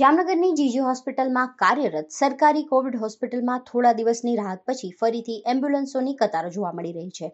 જામનગરની જીજી હોસ્પિટલમાં કાર્યરત સરકારી કોવિડ હોસ્પિટલમાં થોડા દિવસની રાહત પછી ફરીથી એમ્બ્યુલન્સોની કતારો જોવા મળી રહી છે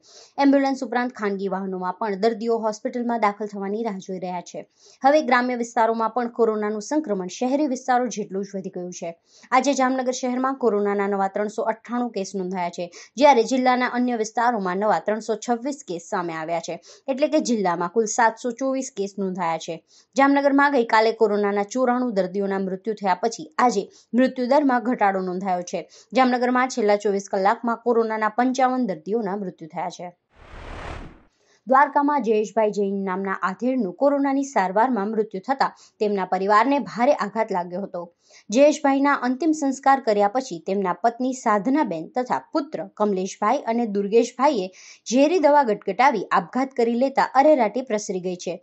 એમ્બ્યુલન્સ ઉપરાંત ખાનગી વાહનોમાં પણ દર્દીઓ હોસ્પિટલમાં દાખલ થવાની રાહ જોઈ રહ્યા છે હવે ગ્રામ્ય વિસ્તારોમાં પણ કોરોનાનું સંક્રમણ શહેરી વિસ્તારો જેટલું જ વધી ગયું છે આજે જામનગર શહેરમાં કોરોનાના નવા ત્રણસો અઠ્ઠાણું કેસ નોંધાયા છે જ્યારે જિલ્લાના અન્ય વિસ્તારોમાં નવા ત્રણસો છવ્વીસ કેસ સામે આવ્યા છે એટલે કે જિલ્લામાં કુલ સાતસો ચોવીસ કેસ નોંધાયા છે જામનગરમાં ગઈકાલે કોરોનાના ચોરાણું દર્દીઓના લોકોના મૃત્યુ થયા પછી આજે મૃત્યુદરમાં ઘટાડો નોંધાયો છે જામનગરમાં છેલ્લા ચોવીસ કલાકમાં કોરોનાના પંચાવન દર્દીઓના મૃત્યુ થયા છે દ્વારકામાં જયેશભાઈ જૈન નામના આધેડનું કોરોનાની સારવારમાં મૃત્યુ થતા તેમના પરિવારને ભારે આઘાત લાગ્યો હતો જયેશભાઈના અંતિમ સંસ્કાર કર્યા પછી તેમના પત્ની સાધનાબેન તથા પુત્ર કમલેશભાઈ અને દુર્ગેશભાઈએ ઝેરી દવા ગટગટાવી આપઘાત કરી લેતા અરેરાટી પ્રસરી ગઈ છે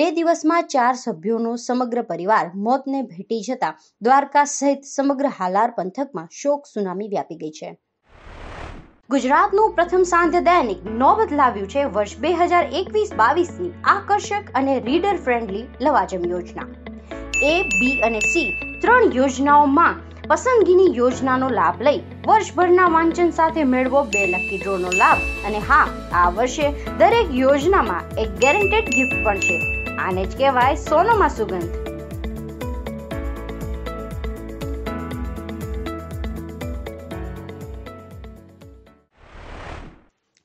બે દિવસમાં ચાર સભ્યોનો સમગ્ર પરિવાર મોતને ભેટી જતા દ્વારકા સહિત સમગ્ર હાલાર પંથકમાં શોક સુનામી વ્યાપી ગઈ છે ગુજરાતનું પ્રથમ સાંધ્ય દૈનિક નોબત લાવ્યું છે વર્ષ બે હજાર એકવીસ બાવીસની આકર્ષક અને રીડર ફ્રેન્ડલી લવાજમ યોજના એ બી અને સી ત્રણ યોજનાઓમાં પસંદગીની યોજનાનો લાભ લઈ વર્ષભરના વાંચન સાથે મેળવો બે લકી ડ્રોનો લાભ અને હા આ વર્ષે દરેક યોજનામાં એક ગેરંટેડ ગિફ્ટ પણ છે આને જ કહેવાય સોનોમાં સુગંધ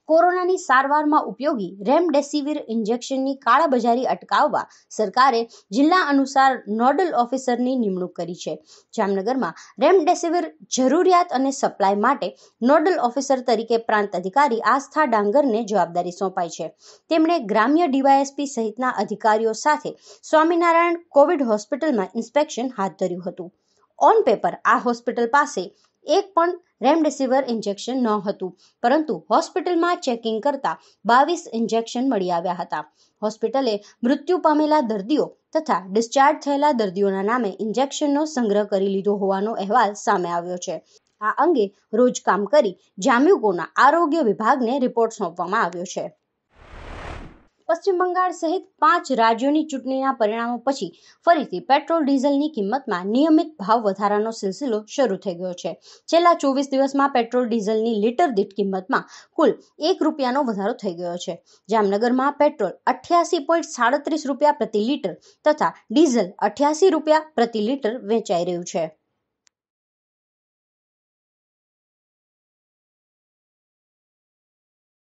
કોરોનાની સારવારમાં ઉપયોગી રેમડેસિવિર ઇન્જેક્શનની કાળાબજારી અટકાવવા સરકારે જિલ્લા અનુસાર નોડલ ઓફિસરની નિમણૂક કરી છે જામનગરમાં રેમડેસિવિર જરૂરિયાત અને સપ્લાય માટે નોડલ ઓફિસર તરીકે પ્રાંત અધિકારી આસ્થા ડાંગરને જવાબદારી સોંપાઈ છે તેમણે ગ્રામ્ય ડીવાયએસપી સહિતના અધિકારીઓ સાથે સ્વામિનારાયણ કોવિડ હોસ્પિટલમાં ઇન્સ્પેક્શન હાથ ધર્યું હતું ઓન પેપર આ હોસ્પિટલ પાસે એક પણ રેમડેસિવિર ઇન્જેક્શન ન હતું પરંતુ હોસ્પિટલમાં ચેકિંગ કરતા બાવીસ ઇન્જેક્શન મળી આવ્યા હતા હોસ્પિટલે મૃત્યુ પામેલા દર્દીઓ તથા ડિસ્ચાર્જ થયેલા દર્દીઓના નામે ઇન્જેક્શનનો સંગ્રહ કરી લીધો હોવાનો અહેવાલ સામે આવ્યો છે આ અંગે રોજ કામ કરી જામ્યુકોના આરોગ્ય વિભાગને રિપોર્ટ સોંપવામાં આવ્યો છે પશ્ચિમ બંગાળ સહિત પાંચ રાજ્યોની ચૂંટણીના પરિણામો પછી ફરીથી પેટ્રોલ ડીઝલની કિંમતમાં નિયમિત ભાવ વધારાનો સિલસિલો શરૂ થઈ ગયો છે છેલ્લા ચોવીસ દિવસમાં પેટ્રોલ ડીઝલની લીટર દીઠ કિંમતમાં કુલ એક રૂપિયાનો વધારો થઈ ગયો છે જામનગરમાં પેટ્રોલ અઠ્યાસી પોઈન્ટ સાડત્રીસ રૂપિયા પ્રતિ લિટર તથા ડીઝલ અઠ્યાસી રૂપિયા પ્રતિ લિટર વેચાઈ રહ્યું છે